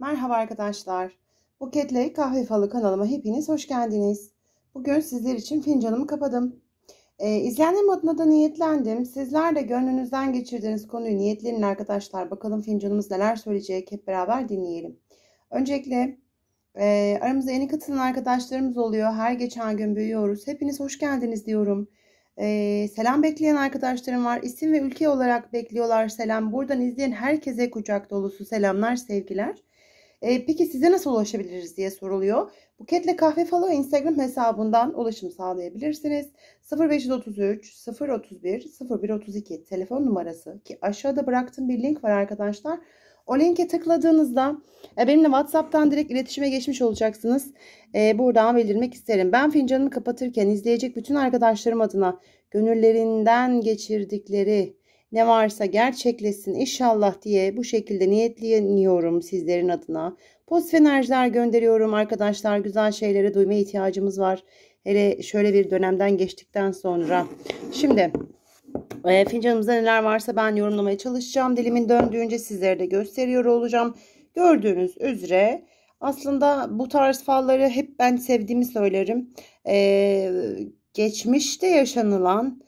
Merhaba arkadaşlar. Buketle Kahve Falı kanalıma hepiniz hoş geldiniz. Bugün sizler için fincanımı kapadım. Ee, izlenme adına da niyetlendim. Sizler de gönlünüzden geçirdiğiniz konuyu niyetlerin arkadaşlar. Bakalım fincanımız neler söyleyecek hep beraber dinleyelim. Öncelikle e, aramızda yeni katılan arkadaşlarımız oluyor. Her geçen gün büyüyoruz. Hepiniz hoş geldiniz diyorum. Ee, selam bekleyen arkadaşlarım var. İsim ve ülke olarak bekliyorlar selam. Buradan izleyen herkese kucak dolusu selamlar, sevgiler. E, peki size nasıl ulaşabiliriz diye soruluyor. Buketle Kahve Falo Instagram hesabından ulaşım sağlayabilirsiniz. 0533 031 0132 telefon numarası ki aşağıda bıraktığım bir link var arkadaşlar. O linke tıkladığınızda e, benimle WhatsApp'tan direkt iletişime geçmiş olacaksınız. E, buradan belirmek isterim. Ben fincanımı kapatırken izleyecek bütün arkadaşlarım adına gönüllerinden geçirdikleri ne varsa gerçekleşsin inşallah diye bu şekilde niyetleniyorum sizlerin adına. Pozitif enerjiler gönderiyorum arkadaşlar. Güzel şeylere duyma ihtiyacımız var. Hele şöyle bir dönemden geçtikten sonra. Şimdi e, fincanımızda neler varsa ben yorumlamaya çalışacağım. Dilimin döndüğünce sizlere de gösteriyor olacağım. Gördüğünüz üzere aslında bu tarz falları hep ben sevdiğimi söylerim. E, geçmişte yaşanılan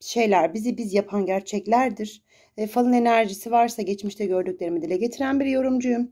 şeyler bizi biz yapan gerçeklerdir. E, falın enerjisi varsa geçmişte gördüklerimi dile getiren bir yorumcuyum.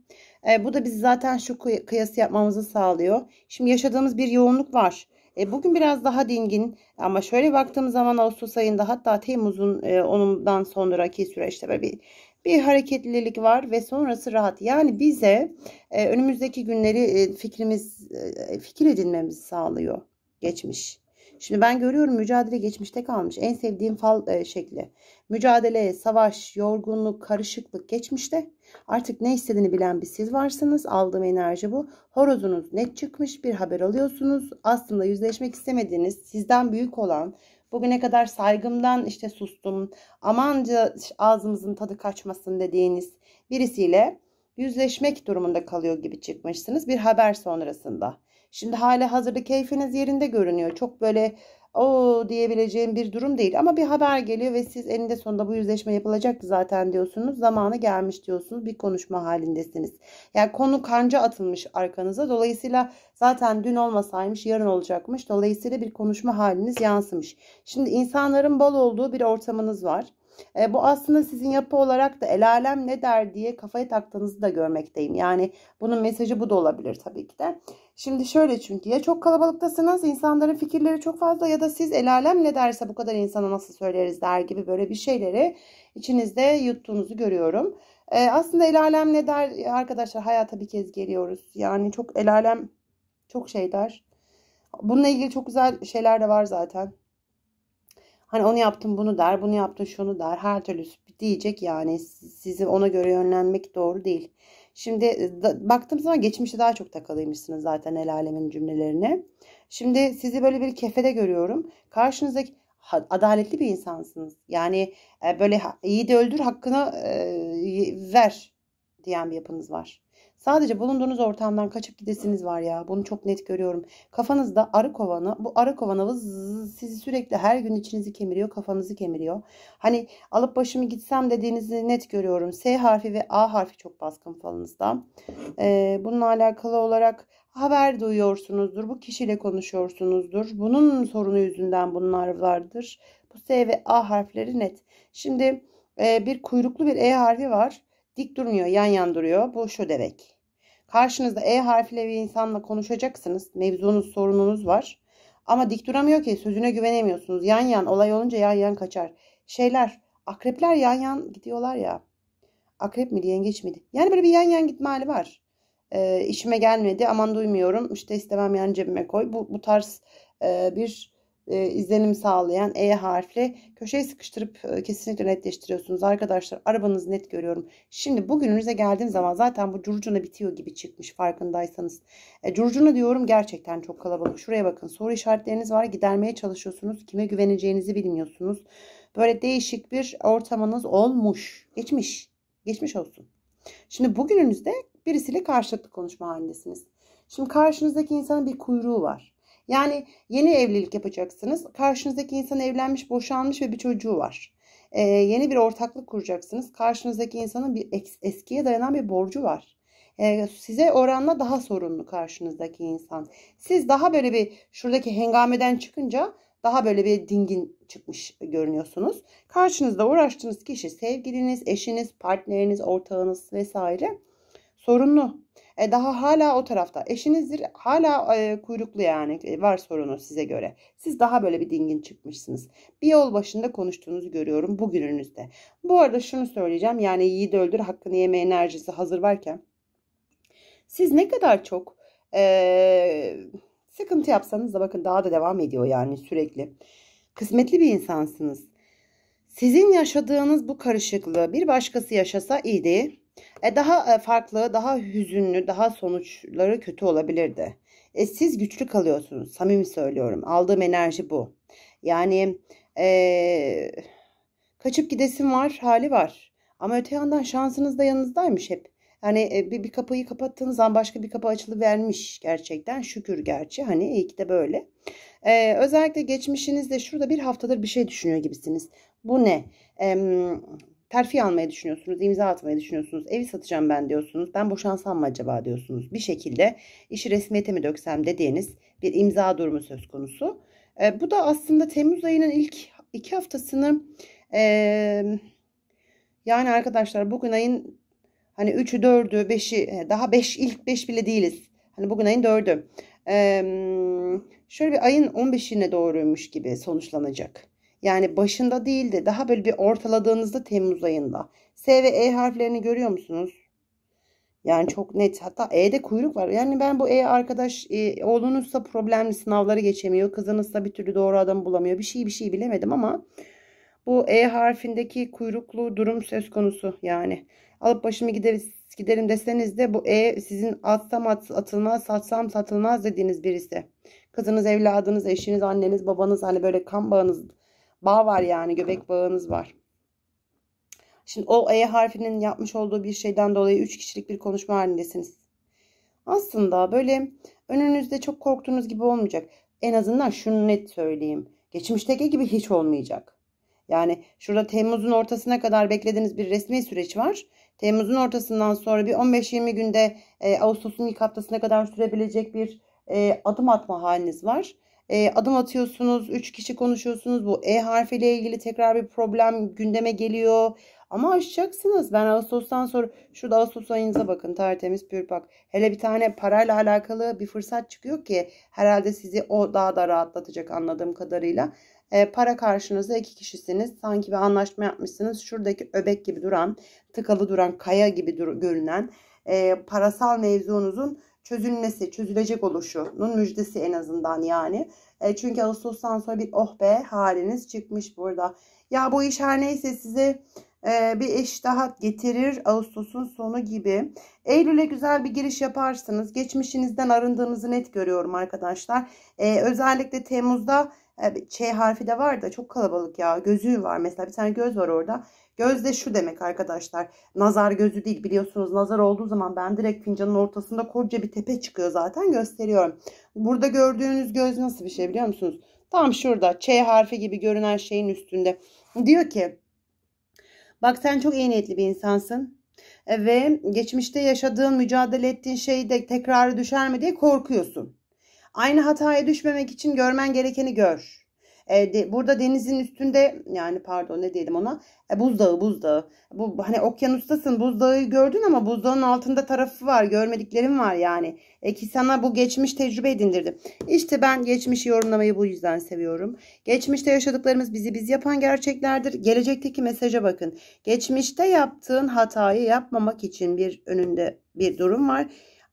E, bu da bizi zaten şu kıyası yapmamızı sağlıyor. Şimdi yaşadığımız bir yoğunluk var. E, bugün biraz daha dingin ama şöyle baktığımız zaman Ağustos ayında hatta Temmuz'un e, onundan sonraki süreçte böyle bir bir hareketlilik var ve sonrası rahat. Yani bize e, önümüzdeki günleri e, fikrimiz e, fikir edinmemizi sağlıyor geçmiş. Şimdi ben görüyorum mücadele geçmişte kalmış. En sevdiğim fal e, şekli. Mücadele, savaş, yorgunluk, karışıklık geçmişte. Artık ne istediğini bilen bir siz varsınız. Aldığım enerji bu. Horozunuz net çıkmış bir haber alıyorsunuz. Aslında yüzleşmek istemediğiniz sizden büyük olan bugüne kadar saygımdan işte sustum. Amanca ağzımızın tadı kaçmasın dediğiniz birisiyle yüzleşmek durumunda kalıyor gibi çıkmışsınız bir haber sonrasında. Şimdi hala hazırda keyfiniz yerinde görünüyor. Çok böyle o diyebileceğim bir durum değil ama bir haber geliyor ve siz eninde sonunda bu yüzleşme yapılacak zaten diyorsunuz. Zamanı gelmiş diyorsunuz. Bir konuşma halindesiniz. Yani konu kanca atılmış arkanıza. Dolayısıyla zaten dün olmasaymış yarın olacakmış. Dolayısıyla bir konuşma haliniz yansımış. Şimdi insanların bol olduğu bir ortamınız var. E, bu aslında sizin yapı olarak da el alem ne der diye kafaya taktığınızı da görmekteyim. Yani bunun mesajı bu da olabilir tabii ki de. Şimdi şöyle çünkü ya çok kalabalıktasınız insanların fikirleri çok fazla ya da siz el alem ne derse bu kadar insana nasıl söyleriz der gibi böyle bir şeyleri içinizde yuttuğunuzu görüyorum. Ee, aslında el alem ne der arkadaşlar hayata bir kez geliyoruz. Yani çok el alem çok şey der. Bununla ilgili çok güzel şeyler de var zaten. Hani onu yaptım bunu der, bunu yaptım şunu der. Her türlü diyecek yani sizi ona göre yönlenmek doğru değil. Şimdi e, da, baktığım zaman geçmişi daha çok takalıymışsınız zaten el alemin cümlelerine. Şimdi sizi böyle bir kefede görüyorum. Karşınızdaki adaletli bir insansınız. Yani e, böyle iyi de öldür hakkını e, ver diyen bir yapınız var. Sadece bulunduğunuz ortamdan kaçıp gidesiniz var ya. Bunu çok net görüyorum. Kafanızda arı kovanı. Bu arı kovanı sizi sürekli her gün içinizi kemiriyor. Kafanızı kemiriyor. Hani alıp başımı gitsem dediğinizi net görüyorum. S harfi ve A harfi çok baskın falınızda. Ee, bununla alakalı olarak haber duyuyorsunuzdur. Bu kişiyle konuşuyorsunuzdur. Bunun sorunu yüzünden bunlar vardır. Bu S ve A harfleri net. Şimdi e, bir kuyruklu bir E harfi var. Dik durmuyor, yan yan duruyor. Bu şu demek. Karşınızda E harfiyle bir insanla konuşacaksınız. Mevzunuz, sorununuz var. Ama dik duramıyor ki sözüne güvenemiyorsunuz. Yan yan olay olunca yan yan kaçar. Şeyler akrepler yan yan gidiyorlar ya. Akrep mi yengeç geçmedi. Yani böyle bir yan yan gitme hali var. Ee, işime gelmedi aman duymuyorum işte istemem yani cebime koy. Bu, bu tarz e, bir e, izlenim sağlayan E harfle köşeyi sıkıştırıp e, kesinlikle netleştiriyorsunuz. Arkadaşlar arabanızı net görüyorum. Şimdi bugününüze geldiğim zaman zaten bu curcuna bitiyor gibi çıkmış farkındaysanız. E, curcuna diyorum gerçekten çok kalabalık. Şuraya bakın soru işaretleriniz var. Gidermeye çalışıyorsunuz. Kime güveneceğinizi bilmiyorsunuz. Böyle değişik bir ortamınız olmuş. Geçmiş. Geçmiş olsun. Şimdi bugününüzde birisiyle karşılıklı konuşma halindesiniz. Şimdi karşınızdaki insanın bir kuyruğu var yani yeni evlilik yapacaksınız. Karşınızdaki insan evlenmiş, boşanmış ve bir çocuğu var. Ee, yeni bir ortaklık kuracaksınız. Karşınızdaki insanın bir eskiye dayanan bir borcu var. Ee, size oranla daha sorunlu karşınızdaki insan. Siz daha böyle bir şuradaki hengameden çıkınca daha böyle bir dingin çıkmış görünüyorsunuz. Karşınızda uğraştığınız kişi sevgiliniz, eşiniz, partneriniz, ortağınız vesaire sorunlu e, daha hala o tarafta. Eşinizdir hala e, kuyruklu yani e, var sorunu size göre. Siz daha böyle bir dingin çıkmışsınız. Bir yol başında konuştuğunuzu görüyorum bugününüzde. Bu arada şunu söyleyeceğim yani yiğit öldür hakkını yeme enerjisi hazır varken. Siz ne kadar çok e, sıkıntı yapsanız da bakın daha da devam ediyor yani sürekli. Kısmetli bir insansınız. Sizin yaşadığınız bu karışıklığı bir başkası yaşasa iyi iyiydi. E, daha e, farklı, daha hüzünlü, daha sonuçları kötü olabilirdi. E, siz güçlü kalıyorsunuz. Samimi söylüyorum. Aldığım enerji bu. Yani e, kaçıp gidesin var, hali var. Ama öte yandan şansınız da yanınızdaymış hep. Hani bir, bir kapıyı kapattığınız zaman başka bir kapı açılı vermiş gerçekten. Şükür gerçi hani iyi ki de böyle. Ee, özellikle geçmişinizde şurada bir haftadır bir şey düşünüyor gibisiniz. Bu ne? Ee, terfi almayı düşünüyorsunuz, imza atmayı düşünüyorsunuz, evi satacağım ben diyorsunuz, ben boşansam mı acaba diyorsunuz. Bir şekilde işi resmiyete mi döksem dediğiniz bir imza durumu söz konusu. E, bu da aslında Temmuz ayının ilk iki haftasını e, yani arkadaşlar bugün ayın hani 3'ü 4'ü 5'i daha 5 ilk 5 bile değiliz. Hani bugün ayın 4'ü. E, şöyle bir ayın 15'ine doğruymuş gibi sonuçlanacak. Yani başında değil de daha böyle bir ortaladığınızda Temmuz ayında. S ve E harflerini görüyor musunuz? Yani çok net. Hatta E'de kuyruk var. Yani ben bu E arkadaş e, oğlunuzsa problemli sınavları geçemiyor. Kızınızsa bir türlü doğru adam bulamıyor. Bir şey bir şey bilemedim ama bu E harfindeki kuyruklu durum söz konusu yani. Alıp başımı gideriz, giderim deseniz de bu E sizin atsam at, atılmaz, satsam satılmaz dediğiniz birisi. Kızınız, evladınız, eşiniz, anneniz, babanız hani böyle kan bağınız bağ var yani göbek bağınız var. Şimdi o E harfinin yapmış olduğu bir şeyden dolayı 3 kişilik bir konuşma halindesiniz. Aslında böyle önünüzde çok korktuğunuz gibi olmayacak. En azından şunu net söyleyeyim. Geçmişteki gibi hiç olmayacak. Yani şurada Temmuz'un ortasına kadar beklediğiniz bir resmi süreç var. Temmuz'un ortasından sonra bir 15-20 günde e, Ağustos'un ilk haftasına kadar sürebilecek bir e, adım atma haliniz var e, adım atıyorsunuz, 3 kişi konuşuyorsunuz. Bu E harfiyle ilgili tekrar bir problem gündeme geliyor. Ama aşacaksınız. Ben Ağustos'tan sonra şurada Ağustos ayınıza bakın tertemiz pür bak. Hele bir tane parayla alakalı bir fırsat çıkıyor ki herhalde sizi o daha da rahatlatacak anladığım kadarıyla. E, para karşınızda iki kişisiniz. Sanki bir anlaşma yapmışsınız. Şuradaki öbek gibi duran, tıkalı duran, kaya gibi dur görünen e, parasal mevzunuzun çözülmesi, çözülecek oluşunun müjdesi en azından yani. E, çünkü Ağustos'tan sonra bir oh be haliniz çıkmış burada. Ya bu iş her neyse size e, bir eş daha getirir Ağustos'un sonu gibi. Eylül'e güzel bir giriş yaparsınız. Geçmişinizden arındığınızı net görüyorum arkadaşlar. E, özellikle Temmuz'da e, Ç harfi de var da çok kalabalık ya. Gözü var mesela bir tane göz var orada. Göz de şu demek arkadaşlar. Nazar gözü değil biliyorsunuz nazar olduğu zaman ben direkt fincanın ortasında koca bir tepe çıkıyor zaten gösteriyorum. Burada gördüğünüz göz nasıl bir şey biliyor musunuz? Tam şurada Ç harfi gibi görünen şeyin üstünde. Diyor ki bak sen çok iyi niyetli bir insansın ve geçmişte yaşadığın mücadele ettiğin şeyde tekrar düşer mi diye korkuyorsun. Aynı hataya düşmemek için görmen gerekeni gör. E, de, burada denizin üstünde yani pardon ne diyelim ona e, buzdağı buzdağı. Bu hani okyanustasın buzdağı gördün ama buzdağın altında tarafı var görmediklerim var yani. E, ki sana bu geçmiş tecrübe edindirdi. İşte ben geçmişi yorumlamayı bu yüzden seviyorum. Geçmişte yaşadıklarımız bizi biz yapan gerçeklerdir. Gelecekteki mesaja bakın. Geçmişte yaptığın hatayı yapmamak için bir önünde bir durum var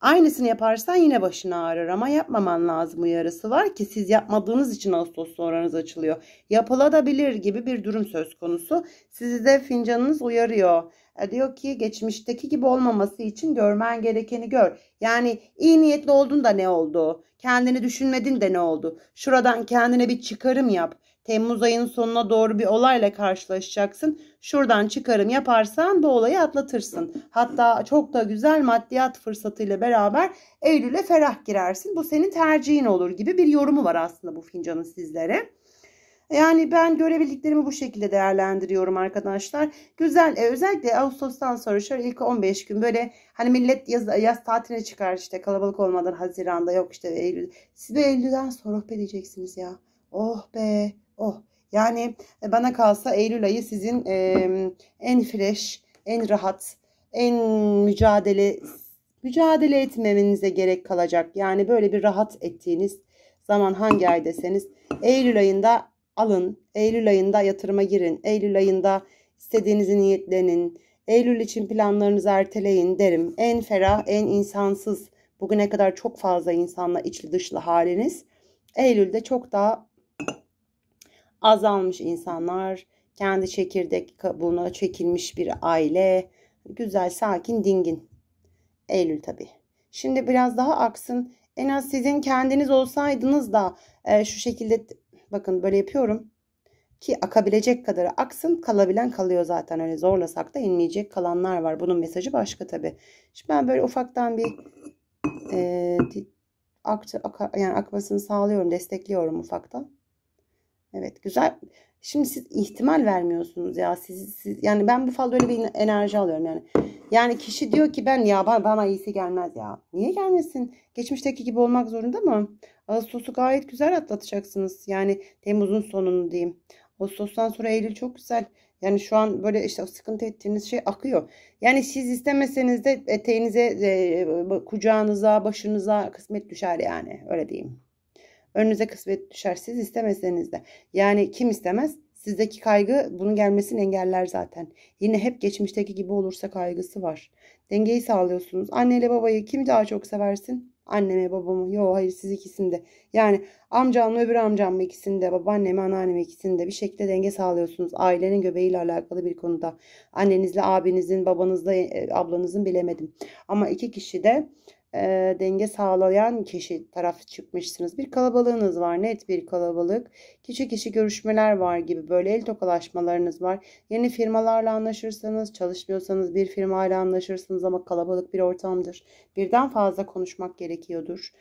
Aynısını yaparsan yine başın ağrır ama yapmaman lazım uyarısı var ki siz yapmadığınız için Ağustos sonranız açılıyor. Yapılabilir gibi bir durum söz konusu. Sizi de fincanınız uyarıyor. E diyor ki geçmişteki gibi olmaması için görmen gerekeni gör. Yani iyi niyetli oldun da ne oldu? Kendini düşünmedin de ne oldu? Şuradan kendine bir çıkarım yap. Temmuz ayının sonuna doğru bir olayla karşılaşacaksın. Şuradan çıkarım yaparsan bu olayı atlatırsın. Hatta çok da güzel maddiyat fırsatıyla beraber Eylül'e ferah girersin. Bu senin tercihin olur gibi bir yorumu var aslında bu fincanın sizlere. Yani ben görebildiklerimi bu şekilde değerlendiriyorum arkadaşlar. Güzel e, özellikle Ağustos'tan sonra şöyle ilk 15 gün böyle hani millet yaz, yaz tatiline çıkar işte kalabalık olmadan Haziran'da yok işte Eylül. Siz de Eylül'den sonra sohbet edeceksiniz ya. Oh be Oh yani e, bana kalsa Eylül ayı sizin e, en fresh, en rahat, en mücadele mücadele etmemenize gerek kalacak. Yani böyle bir rahat ettiğiniz zaman hangi ay deseniz Eylül ayında alın. Eylül ayında yatırıma girin. Eylül ayında istediğinizi niyetlenin. Eylül için planlarınızı erteleyin derim. En ferah, en insansız, bugüne kadar çok fazla insanla içli dışlı haliniz Eylül'de çok daha azalmış insanlar, kendi çekirdek kabuğuna çekilmiş bir aile, güzel, sakin, dingin. Eylül tabii. Şimdi biraz daha aksın. En az sizin kendiniz olsaydınız da e, şu şekilde bakın böyle yapıyorum ki akabilecek kadarı aksın kalabilen kalıyor zaten öyle hani zorlasak da inmeyecek kalanlar var bunun mesajı başka tabi şimdi ben böyle ufaktan bir e, aktı, aka, yani akmasını sağlıyorum destekliyorum ufaktan Evet güzel. Şimdi siz ihtimal vermiyorsunuz ya. Siz, siz yani ben bu falda öyle bir enerji alıyorum yani. Yani kişi diyor ki ben ya bana, bana iyisi gelmez ya. Niye gelmesin? Geçmişteki gibi olmak zorunda mı? Ağustos'u gayet güzel atlatacaksınız. Yani Temmuz'un sonunu diyeyim. Ağustos'tan sonra Eylül çok güzel. Yani şu an böyle işte sıkıntı ettiğiniz şey akıyor. Yani siz istemeseniz de eteğinize, e, e, kucağınıza, başınıza kısmet düşer yani. Öyle diyeyim. Önünüze kısmet düşer siz istemeseniz de. Yani kim istemez? Sizdeki kaygı bunun gelmesini engeller zaten. Yine hep geçmişteki gibi olursa kaygısı var. Dengeyi sağlıyorsunuz. Anne ile babayı kimi daha çok seversin? Anneme babamı. Yok, hayır siz ikisinde. de. Yani amcamla öbür amcam ikisini de babaannemi anneannemi ikisini de bir şekilde denge sağlıyorsunuz. Ailenin göbeğiyle alakalı bir konuda. Annenizle abinizin babanızla e, ablanızın bilemedim. Ama iki kişi de e, denge sağlayan kişi tarafı çıkmışsınız. Bir kalabalığınız var net bir kalabalık. Kişi kişi görüşmeler var gibi böyle el tokalaşmalarınız var. Yeni firmalarla anlaşırsanız çalışmıyorsanız bir firmayla anlaşırsınız ama kalabalık bir ortamdır. Birden fazla konuşmak gerekiyordur.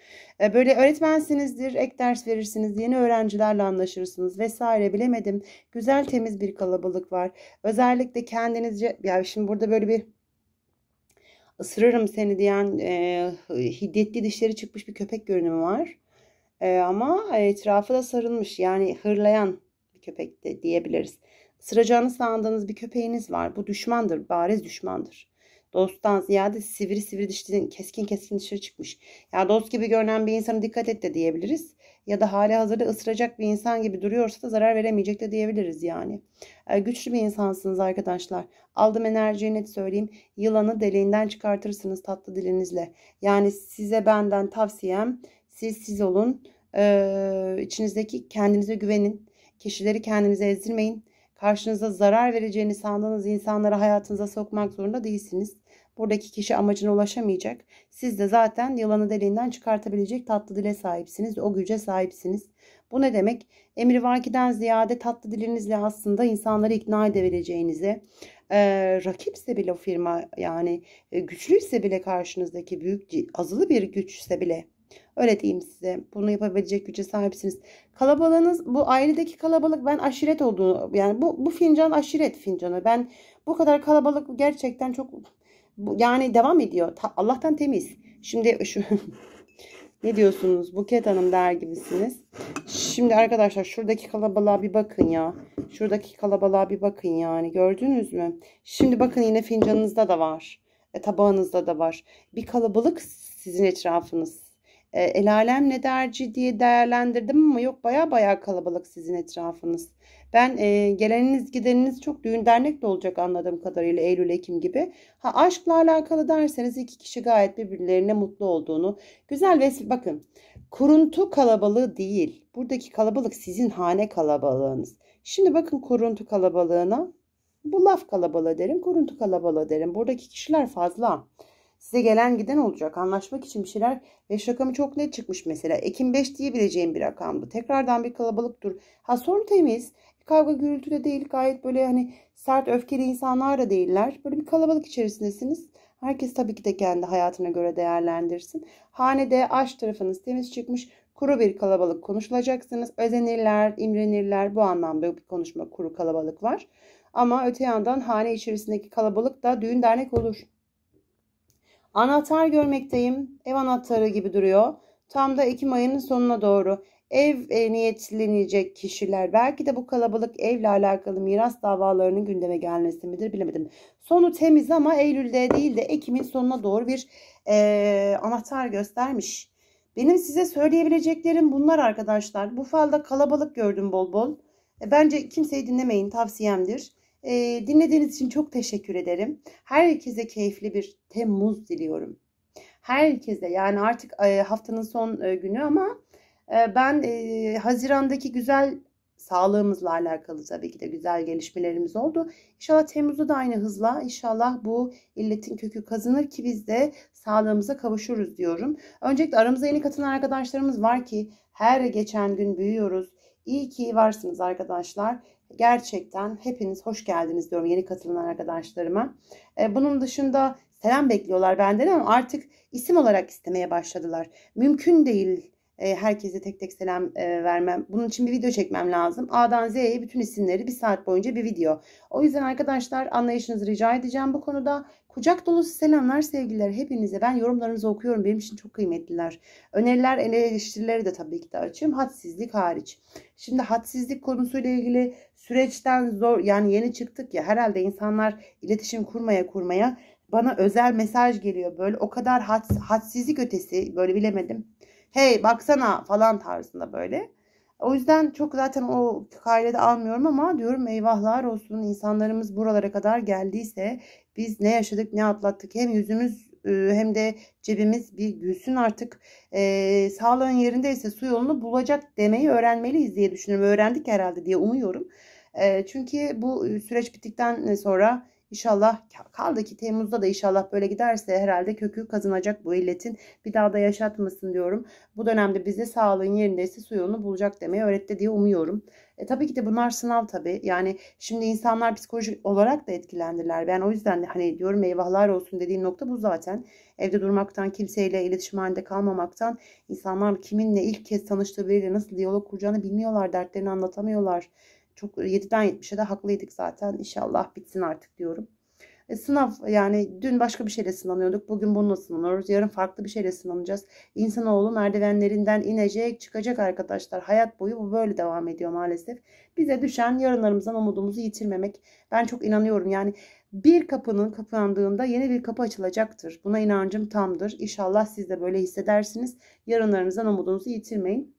E, böyle öğretmensinizdir ek ders verirsiniz yeni öğrencilerle anlaşırsınız vesaire bilemedim. Güzel temiz bir kalabalık var. Özellikle kendinizce ya şimdi burada böyle bir ısırırım seni diyen e, hiddetli dişleri çıkmış bir köpek görünümü var. E, ama etrafı da sarılmış yani hırlayan bir köpek de diyebiliriz. Isıracağını sandığınız bir köpeğiniz var. Bu düşmandır, bariz düşmandır. Dosttan ziyade sivri sivri dişlerin keskin keskin dışarı çıkmış. Ya dost gibi görünen bir insana dikkat et de diyebiliriz ya da hali hazırda ısıracak bir insan gibi duruyorsa da zarar veremeyecek de diyebiliriz yani. E, güçlü bir insansınız arkadaşlar. Aldım enerjiyi net söyleyeyim. Yılanı deliğinden çıkartırsınız tatlı dilinizle. Yani size benden tavsiyem siz siz olun. E, içinizdeki kendinize güvenin. Kişileri kendinize ezdirmeyin. Karşınıza zarar vereceğini sandığınız insanları hayatınıza sokmak zorunda değilsiniz. Buradaki kişi amacına ulaşamayacak. Siz de zaten yılanı deliğinden çıkartabilecek tatlı dile sahipsiniz. O güce sahipsiniz. Bu ne demek? Emir Emrivakiden ziyade tatlı dilinizle aslında insanları ikna edebileceğinizi, e, rakipse bile o firma yani e, güçlüyse bile karşınızdaki büyük azılı bir güçse bile Öyle diyeyim size. Bunu yapabilecek güce sahipsiniz. Kalabalığınız bu ailedeki kalabalık ben aşiret olduğunu yani bu, bu fincan aşiret fincanı. Ben bu kadar kalabalık gerçekten çok bu, yani devam ediyor. Ta, Allah'tan temiz. Şimdi şu ne diyorsunuz? Buket Hanım der gibisiniz. Şimdi arkadaşlar şuradaki kalabalığa bir bakın ya. Şuradaki kalabalığa bir bakın yani. Gördünüz mü? Şimdi bakın yine fincanınızda da var. E, tabağınızda da var. Bir kalabalık sizin etrafınız e, el alem ne derci diye değerlendirdim ama yok baya baya kalabalık sizin etrafınız. Ben e, geleniniz gideniniz çok düğün dernek de olacak anladığım kadarıyla Eylül Ekim gibi. Ha aşkla alakalı derseniz iki kişi gayet birbirlerine mutlu olduğunu güzel ve bakın kuruntu kalabalığı değil. Buradaki kalabalık sizin hane kalabalığınız. Şimdi bakın kuruntu kalabalığına bu laf kalabalığı derim, kuruntu kalabalığı derim. Buradaki kişiler fazla. Size gelen giden olacak. Anlaşmak için bir şeyler. 5 rakamı çok net çıkmış mesela. Ekim 5 diyebileceğim bir rakamdı. Tekrardan bir kalabalık dur. Ha sorun temiz. Kavga gürültü de değil. Gayet böyle hani sert öfkeli insanlar da değiller. Böyle bir kalabalık içerisindesiniz. Herkes tabii ki de kendi hayatına göre değerlendirsin. Hanede aş tarafınız temiz çıkmış. Kuru bir kalabalık konuşulacaksınız. Özenirler, imrenirler. Bu anlamda bir konuşma kuru kalabalık var. Ama öte yandan hane içerisindeki kalabalık da düğün dernek olur. Anahtar görmekteyim. Ev anahtarı gibi duruyor. Tam da Ekim ayının sonuna doğru ev e, niyetlenecek kişiler belki de bu kalabalık evle alakalı miras davalarının gündeme gelmesi midir bilemedim. Sonu temiz ama Eylül'de değil de Ekim'in sonuna doğru bir e, anahtar göstermiş. Benim size söyleyebileceklerim bunlar arkadaşlar. Bu falda kalabalık gördüm bol bol. E, bence kimseyi dinlemeyin tavsiyemdir. E, dinlediğiniz için çok teşekkür ederim. Herkese keyifli bir Temmuz diliyorum. Herkese yani artık e, haftanın son e, günü ama e, ben e, Haziran'daki güzel sağlığımızla alakalı tabii ki de güzel gelişmelerimiz oldu. İnşallah Temmuz'da da aynı hızla inşallah bu illetin kökü kazanır ki biz de sağlığımıza kavuşuruz diyorum. Öncelikle aramıza yeni katılan arkadaşlarımız var ki her geçen gün büyüyoruz. İyi ki varsınız arkadaşlar. Gerçekten hepiniz hoş geldiniz diyorum yeni katılan arkadaşlarıma. E, bunun dışında selam bekliyorlar benden ama artık isim olarak istemeye başladılar. Mümkün değil e, herkese tek tek selam e, vermem. Bunun için bir video çekmem lazım. A'dan Z'ye bütün isimleri bir saat boyunca bir video. O yüzden arkadaşlar anlayışınızı rica edeceğim bu konuda. Kucak dolusu selamlar sevgiler hepinize. Ben yorumlarınızı okuyorum. Benim için çok kıymetliler. Öneriler, eleştirileri de tabii ki de açayım. Hadsizlik hariç. Şimdi hadsizlik konusuyla ilgili süreçten zor yani yeni çıktık ya herhalde insanlar iletişim kurmaya kurmaya bana özel mesaj geliyor. Böyle o kadar had, hadsizlik ötesi böyle bilemedim. Hey baksana falan tarzında böyle. O yüzden çok zaten o kaydede almıyorum ama diyorum eyvahlar olsun insanlarımız buralara kadar geldiyse biz ne yaşadık ne atlattık hem yüzümüz e, hem de cebimiz bir gülsün artık e, sağlığın yerindeyse su yolunu bulacak demeyi öğrenmeliyiz diye düşünüyorum. Öğrendik herhalde diye umuyorum. E, çünkü bu e, süreç bittikten e, sonra İnşallah kaldı ki Temmuz'da da inşallah böyle giderse herhalde kökü kazınacak bu illetin. Bir daha da yaşatmasın diyorum. Bu dönemde bize sağlığın yerindeyse suyunu bulacak demeyi öğretti diye umuyorum. E, tabii ki de bunlar sınav tabii. Yani şimdi insanlar psikolojik olarak da etkilendiler. Ben o yüzden de hani diyorum eyvahlar olsun dediğim nokta bu zaten. Evde durmaktan, kimseyle iletişim halinde kalmamaktan insanlar kiminle ilk kez tanıştığı biriyle nasıl diyalog kuracağını bilmiyorlar, dertlerini anlatamıyorlar. Çok 7'den e, 70'e de haklıydık zaten. İnşallah bitsin artık diyorum. E, sınav yani dün başka bir şeyle sınanıyorduk. Bugün bununla sınanıyoruz. Yarın farklı bir şeyle sınanacağız. İnsanoğlu merdivenlerinden inecek, çıkacak arkadaşlar. Hayat boyu bu böyle devam ediyor maalesef. Bize düşen yarınlarımızdan umudumuzu yitirmemek. Ben çok inanıyorum. Yani bir kapının kapandığında yeni bir kapı açılacaktır. Buna inancım tamdır. İnşallah siz de böyle hissedersiniz. Yarınlarımızdan umudunuzu yitirmeyin.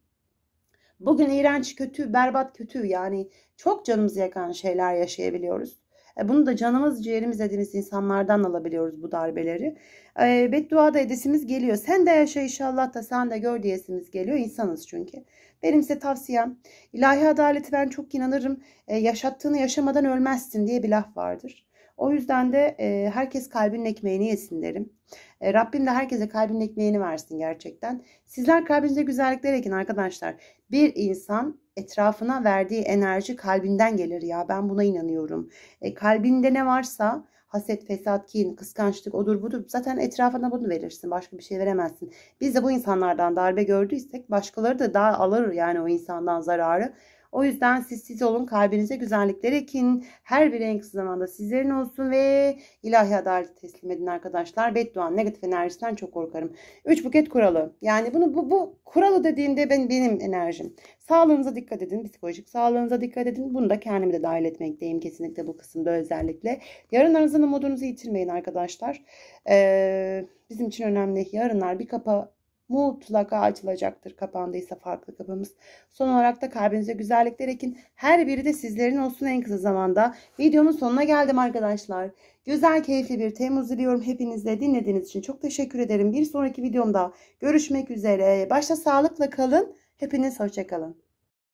Bugün iğrenç, kötü, berbat, kötü yani çok canımızı yakan şeyler yaşayabiliyoruz. E, bunu da canımız ciğerimiz dediğimiz insanlardan alabiliyoruz bu darbeleri. E, beddua da edesimiz geliyor. Sen de yaşa inşallah da sen de gör diyesimiz geliyor. İnsanız çünkü. Benim size tavsiyem ilahi adaleti ben çok inanırım. E, yaşattığını yaşamadan ölmezsin diye bir laf vardır. O yüzden de e, herkes kalbinin ekmeğini yesin derim. E, Rabbim de herkese kalbinin ekmeğini versin gerçekten. Sizler kalbinize güzellikler ekin arkadaşlar. Bir insan etrafına verdiği enerji kalbinden gelir ya ben buna inanıyorum. E, kalbinde ne varsa haset, fesat, kin, kıskançlık odur budur. Zaten etrafına bunu verirsin. Başka bir şey veremezsin. Biz de bu insanlardan darbe gördüysek başkaları da daha alır yani o insandan zararı. O yüzden siz siz olun kalbinize güzellikler ekin. Her bir en kısa zamanda sizlerin olsun ve ilahi adaleti teslim edin arkadaşlar. Bedduan negatif enerjisinden çok korkarım. 3 buket kuralı. Yani bunu bu, bu kuralı dediğinde ben benim enerjim. Sağlığınıza dikkat edin. Psikolojik sağlığınıza dikkat edin. Bunu da kendimi de dahil etmekteyim kesinlikle bu kısımda özellikle. Yarınlarınızın umudunuzu yitirmeyin arkadaşlar. Ee, bizim için önemli. Yarınlar bir kapa mutlaka açılacaktır kapandıysa farklı kapımız. Son olarak da kalbinize güzellikler ekin. Her biri de sizlerin olsun en kısa zamanda. Videomun sonuna geldim arkadaşlar. Güzel keyifli bir Temmuz diliyorum. Hepinizle dinlediğiniz için çok teşekkür ederim. Bir sonraki videomda görüşmek üzere. Başta sağlıkla kalın. Hepiniz hoşçakalın.